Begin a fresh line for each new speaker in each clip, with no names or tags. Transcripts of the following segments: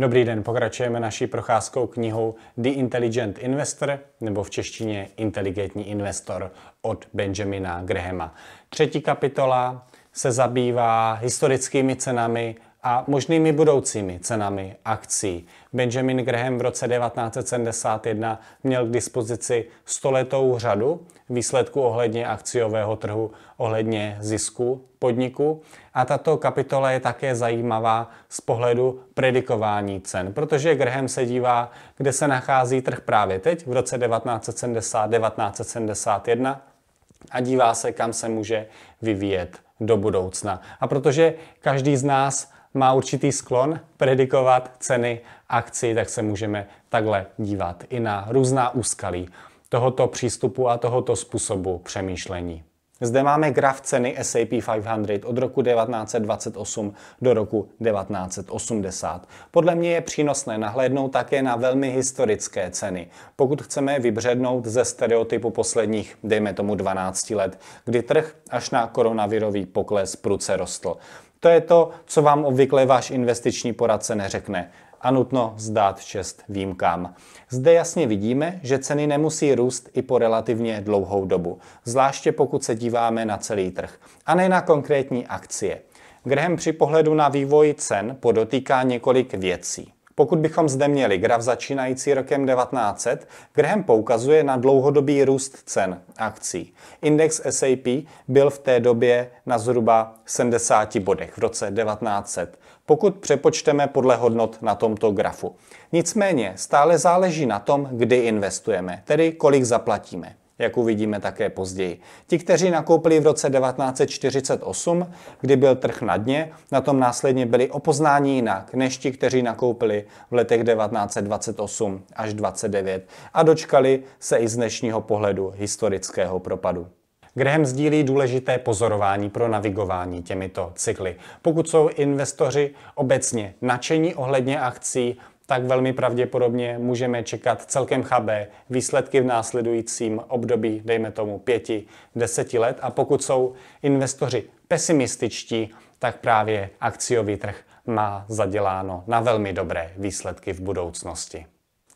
Dobrý den, pokračujeme naší procházkou knihou The Intelligent Investor, nebo v češtině Inteligentní investor od Benjamina Grahama. Třetí kapitola se zabývá historickými cenami a možnými budoucími cenami akcí. Benjamin Graham v roce 1971 měl k dispozici stoletou řadu výsledků ohledně akciového trhu, ohledně zisku podniku a tato kapitola je také zajímavá z pohledu predikování cen, protože Graham se dívá, kde se nachází trh právě teď v roce 1970, 1971 a dívá se, kam se může vyvíjet do budoucna. A protože každý z nás má určitý sklon predikovat ceny akcí, tak se můžeme takhle dívat i na různá úskalí tohoto přístupu a tohoto způsobu přemýšlení. Zde máme graf ceny SAP 500 od roku 1928 do roku 1980. Podle mě je přínosné nahlédnout také na velmi historické ceny, pokud chceme vybřednout ze stereotypu posledních, dejme tomu 12 let, kdy trh až na koronavirový pokles pruce rostl. To je to, co vám obvykle váš investiční poradce neřekne a nutno vzdát čest výjimkám. Zde jasně vidíme, že ceny nemusí růst i po relativně dlouhou dobu, zvláště pokud se díváme na celý trh a ne na konkrétní akcie. Graham při pohledu na vývoj cen podotýká několik věcí. Pokud bychom zde měli graf začínající rokem 1900, Graham poukazuje na dlouhodobý růst cen akcí. Index SAP byl v té době na zhruba 70 bodech v roce 1900 pokud přepočteme podle hodnot na tomto grafu. Nicméně stále záleží na tom, kdy investujeme, tedy kolik zaplatíme jak uvidíme také později. Ti, kteří nakoupili v roce 1948, kdy byl trh na dně, na tom následně byli opoznáni jinak než ti, kteří nakoupili v letech 1928 až 29 a dočkali se i z dnešního pohledu historického propadu. Graham sdílí důležité pozorování pro navigování těmito cykly. Pokud jsou investoři obecně nadšení ohledně akcí, tak velmi pravděpodobně můžeme čekat celkem chabé výsledky v následujícím období, dejme tomu pěti, deseti let. A pokud jsou investoři pesimističtí, tak právě akciový trh má zaděláno na velmi dobré výsledky v budoucnosti.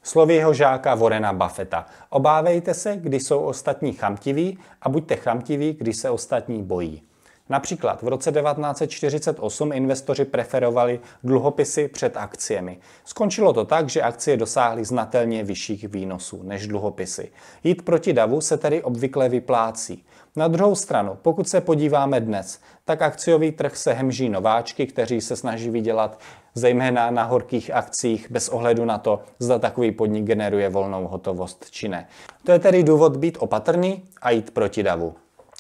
Slovy jeho žáka Vorena Buffetta. Obávejte se, když jsou ostatní chamtiví a buďte chamtiví, když se ostatní bojí. Například v roce 1948 investoři preferovali dluhopisy před akciemi. Skončilo to tak, že akcie dosáhly znatelně vyšších výnosů než dluhopisy. Jít proti davu se tedy obvykle vyplácí. Na druhou stranu, pokud se podíváme dnes, tak akciový trh se hemží nováčky, kteří se snaží vydělat zejména na horkých akcích bez ohledu na to, zda takový podnik generuje volnou hotovost či ne. To je tedy důvod být opatrný a jít proti davu.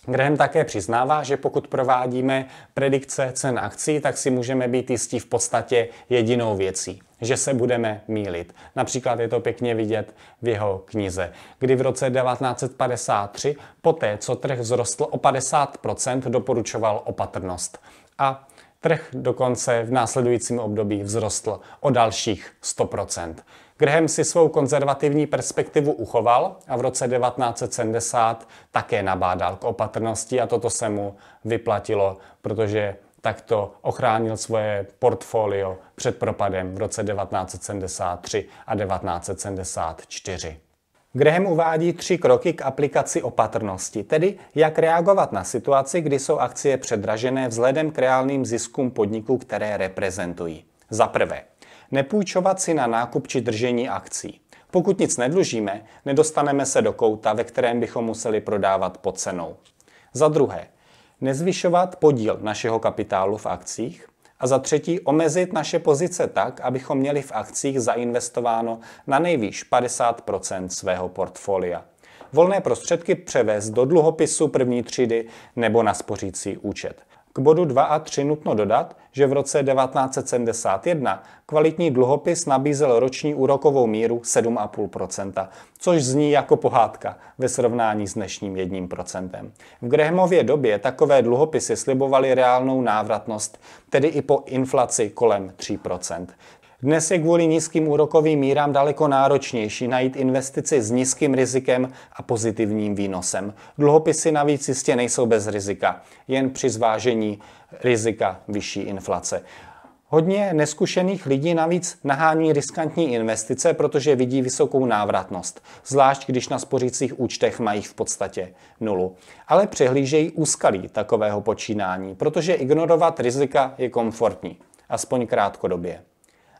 Graham také přiznává, že pokud provádíme predikce cen akcí, tak si můžeme být jistí v podstatě jedinou věcí že se budeme mílit. Například je to pěkně vidět v jeho knize, kdy v roce 1953, poté co trh vzrostl o 50%, doporučoval opatrnost. A trh dokonce v následujícím období vzrostl o dalších 100%. Graham si svou konzervativní perspektivu uchoval a v roce 1970 také nabádal k opatrnosti a toto se mu vyplatilo, protože takto ochránil svoje portfolio před propadem v roce 1973 a 1974. Graham uvádí tři kroky k aplikaci opatrnosti, tedy jak reagovat na situaci, kdy jsou akcie předražené vzhledem k reálným ziskům podniků, které reprezentují. Za prvé, nepůjčovat si na nákup či držení akcí. Pokud nic nedlužíme, nedostaneme se do kouta, ve kterém bychom museli prodávat pod cenou. Za druhé, nezvyšovat podíl našeho kapitálu v akcích a za třetí omezit naše pozice tak, abychom měli v akcích zainvestováno na nejvýš 50 svého portfolia. Volné prostředky převést do dluhopisu první třídy nebo na spořící účet. K bodu 2 a 3 nutno dodat, že v roce 1971 kvalitní dluhopis nabízel roční úrokovou míru 7,5%, což zní jako pohádka ve srovnání s dnešním 1%. V Grahamově době takové dluhopisy slibovaly reálnou návratnost, tedy i po inflaci kolem 3%. Dnes je kvůli nízkým úrokovým mírám daleko náročnější najít investici s nízkým rizikem a pozitivním výnosem. Dluhopisy navíc jistě nejsou bez rizika, jen při zvážení rizika vyšší inflace. Hodně neskušených lidí navíc nahání riskantní investice, protože vidí vysokou návratnost, zvlášť když na spořících účtech mají v podstatě nulu. Ale přehlížejí úskalí takového počínání, protože ignorovat rizika je komfortní, aspoň krátkodobě.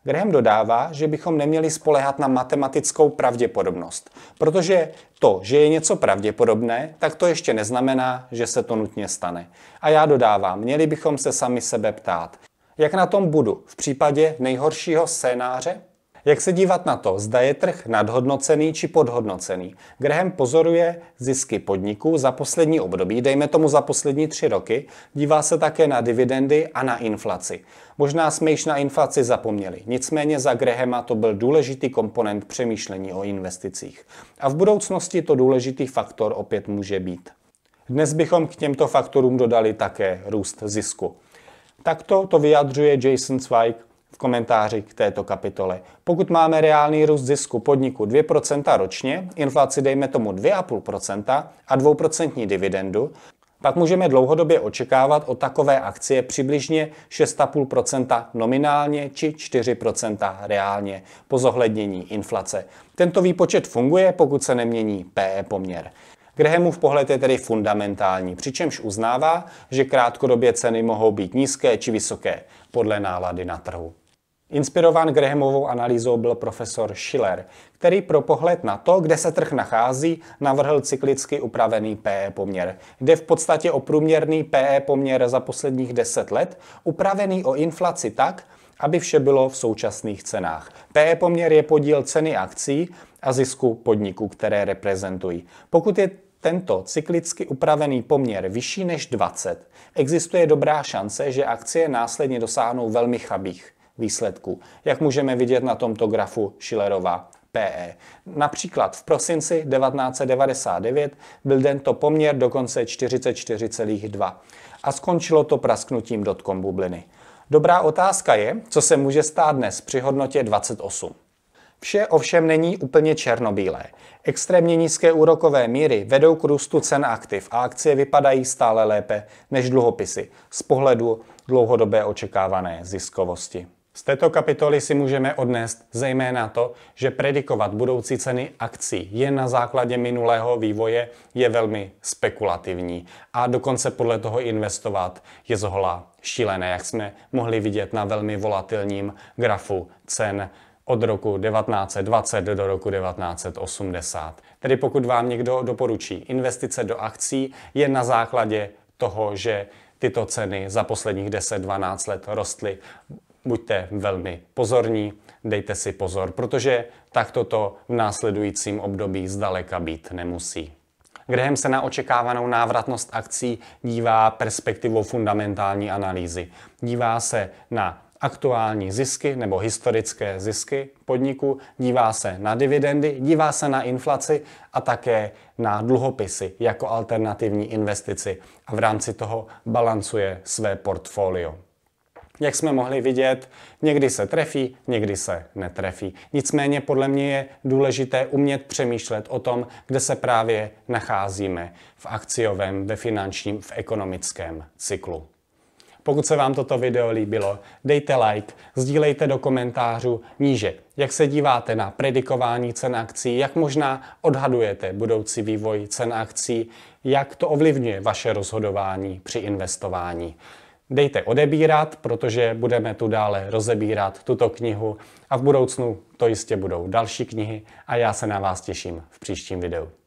Graham dodává, že bychom neměli spolehat na matematickou pravděpodobnost, protože to, že je něco pravděpodobné, tak to ještě neznamená, že se to nutně stane. A já dodávám, měli bychom se sami sebe ptát, jak na tom budu v případě nejhoršího scénáře? Jak se dívat na to, zda je trh nadhodnocený či podhodnocený? Graham pozoruje zisky podniků za poslední období, dejme tomu za poslední tři roky, dívá se také na dividendy a na inflaci. Možná jsme již na inflaci zapomněli, nicméně za Grahama to byl důležitý komponent přemýšlení o investicích. A v budoucnosti to důležitý faktor opět může být. Dnes bychom k těmto faktorům dodali také růst zisku. Takto to vyjadřuje Jason Zweig komentáři k této kapitole. Pokud máme reálný růst zisku podniku 2% ročně, inflaci dejme tomu 2,5% a 2% dividendu, pak můžeme dlouhodobě očekávat od takové akcie přibližně 6,5% nominálně či 4% reálně po zohlednění inflace. Tento výpočet funguje, pokud se nemění PE poměr. Grahamův pohled je tedy fundamentální, přičemž uznává, že krátkodobě ceny mohou být nízké či vysoké podle nálady na trhu. Inspirován Grahamovou analýzou byl profesor Schiller, který pro pohled na to, kde se trh nachází, navrhl cyklicky upravený PE poměr. Jde v podstatě o průměrný PE poměr za posledních 10 let, upravený o inflaci tak, aby vše bylo v současných cenách. PE poměr je podíl ceny akcí a zisku podniků, které reprezentují. Pokud je tento cyklicky upravený poměr vyšší než 20, existuje dobrá šance, že akcie následně dosáhnou velmi chabých výsledků, jak můžeme vidět na tomto grafu Schillerova PE. Například v prosinci 1999 byl tento poměr dokonce 44,2 a skončilo to prasknutím dotkom bubliny. Dobrá otázka je, co se může stát dnes při hodnotě 28. Vše ovšem není úplně černobílé. Extrémně nízké úrokové míry vedou k růstu cen aktiv a akcie vypadají stále lépe než dluhopisy z pohledu dlouhodobé očekávané ziskovosti. Z této kapitoly si můžeme odnést zejména to, že predikovat budoucí ceny akcí jen na základě minulého vývoje je velmi spekulativní a dokonce podle toho investovat je zhola šílené, jak jsme mohli vidět na velmi volatilním grafu cen od roku 1920 do roku 1980. Tedy pokud vám někdo doporučí investice do akcí, je na základě toho, že tyto ceny za posledních 10-12 let rostly buďte velmi pozorní, dejte si pozor, protože takto to v následujícím období zdaleka být nemusí. Graham se na očekávanou návratnost akcí dívá perspektivou fundamentální analýzy. Dívá se na aktuální zisky nebo historické zisky podniku, dívá se na dividendy, dívá se na inflaci a také na dluhopisy jako alternativní investici a v rámci toho balancuje své portfolio jak jsme mohli vidět, někdy se trefí, někdy se netrefí. Nicméně podle mě je důležité umět přemýšlet o tom, kde se právě nacházíme v akciovém, ve finančním, v ekonomickém cyklu. Pokud se vám toto video líbilo, dejte like, sdílejte do komentářů níže, jak se díváte na predikování cen akcí, jak možná odhadujete budoucí vývoj cen akcí, jak to ovlivňuje vaše rozhodování při investování. Dejte odebírat, protože budeme tu dále rozebírat tuto knihu a v budoucnu to jistě budou další knihy a já se na vás těším v příštím videu.